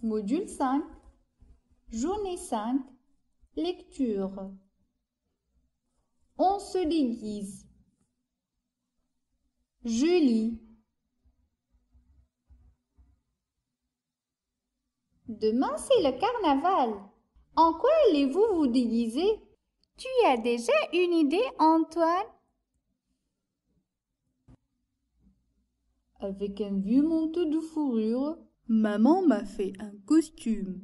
Module 5, journée 5, lecture. On se déguise. Julie Demain, c'est le carnaval. En quoi allez-vous vous déguiser Tu as déjà une idée, Antoine Avec un vieux manteau de fourrure Maman m'a fait un costume.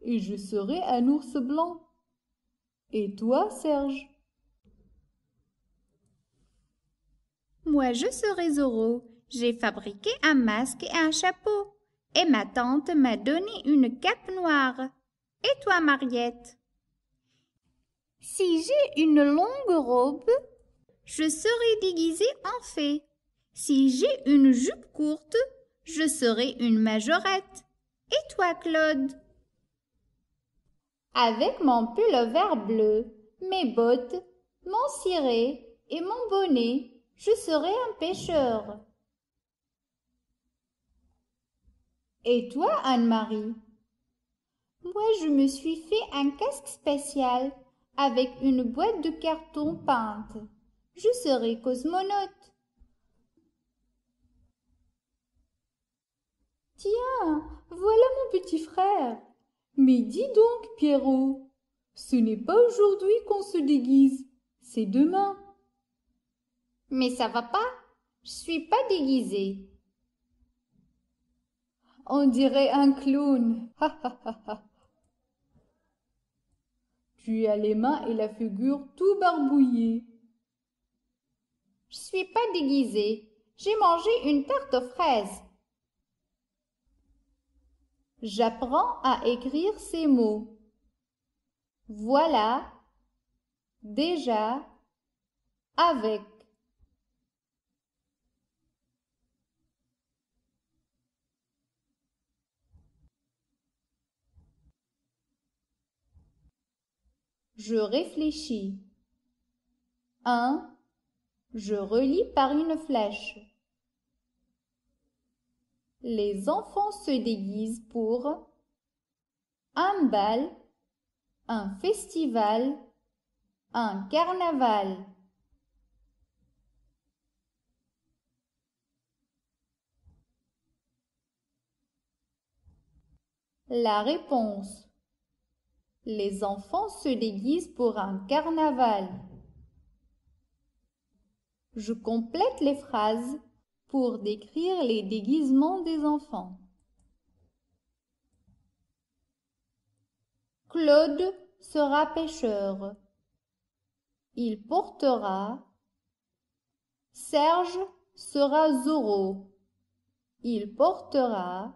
Et je serai un ours blanc. Et toi, Serge Moi, je serai Zorro. J'ai fabriqué un masque et un chapeau. Et ma tante m'a donné une cape noire. Et toi, Mariette Si j'ai une longue robe, je serai déguisée en fée. Si j'ai une jupe courte, je serai une majorette. Et toi, Claude Avec mon pull vert bleu, mes bottes, mon ciré et mon bonnet, je serai un pêcheur. Et toi, Anne-Marie Moi, je me suis fait un casque spécial avec une boîte de carton peinte. Je serai cosmonaute. voilà mon petit frère. Mais dis donc, Pierrot, ce n'est pas aujourd'hui qu'on se déguise, c'est demain. Mais ça va pas, je suis pas déguisé. On dirait un clown. tu as les mains et la figure tout barbouillées. Je suis pas déguisé. J'ai mangé une tarte aux fraises. J'apprends à écrire ces mots. Voilà, déjà, avec. Je réfléchis. 1. Je relis par une flèche les enfants se déguisent pour un bal, un festival, un carnaval. La réponse. Les enfants se déguisent pour un carnaval. Je complète les phrases pour décrire les déguisements des enfants. Claude sera pêcheur. Il portera. Serge sera Zorro. Il portera.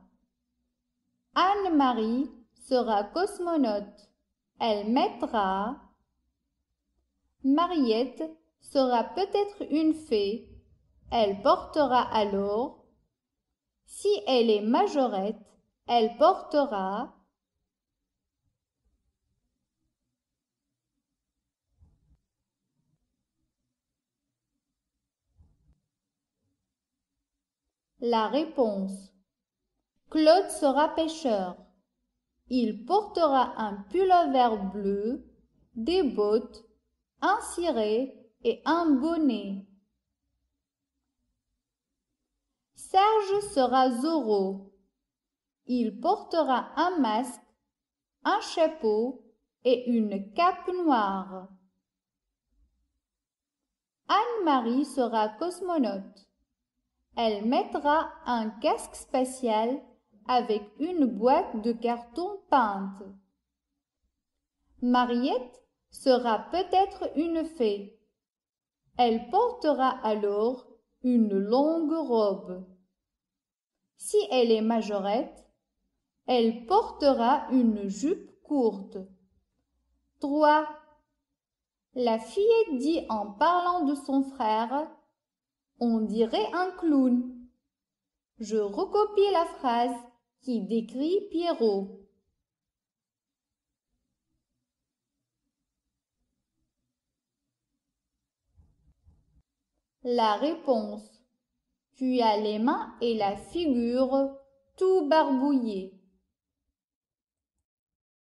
Anne-Marie sera cosmonaute. Elle mettra. Mariette sera peut-être une fée elle portera alors. Si elle est majorette, elle portera. La réponse. Claude sera pêcheur. Il portera un pullover bleu, des bottes, un ciré et un bonnet. Serge sera Zorro. Il portera un masque, un chapeau et une cape noire. Anne-Marie sera cosmonaute. Elle mettra un casque spatial avec une boîte de carton peinte. Mariette sera peut-être une fée. Elle portera alors une longue robe. Si elle est majorette, elle portera une jupe courte. 3. La fillette dit en parlant de son frère On dirait un clown. Je recopie la phrase qui décrit Pierrot. La réponse tu as les mains et la figure tout barbouillé.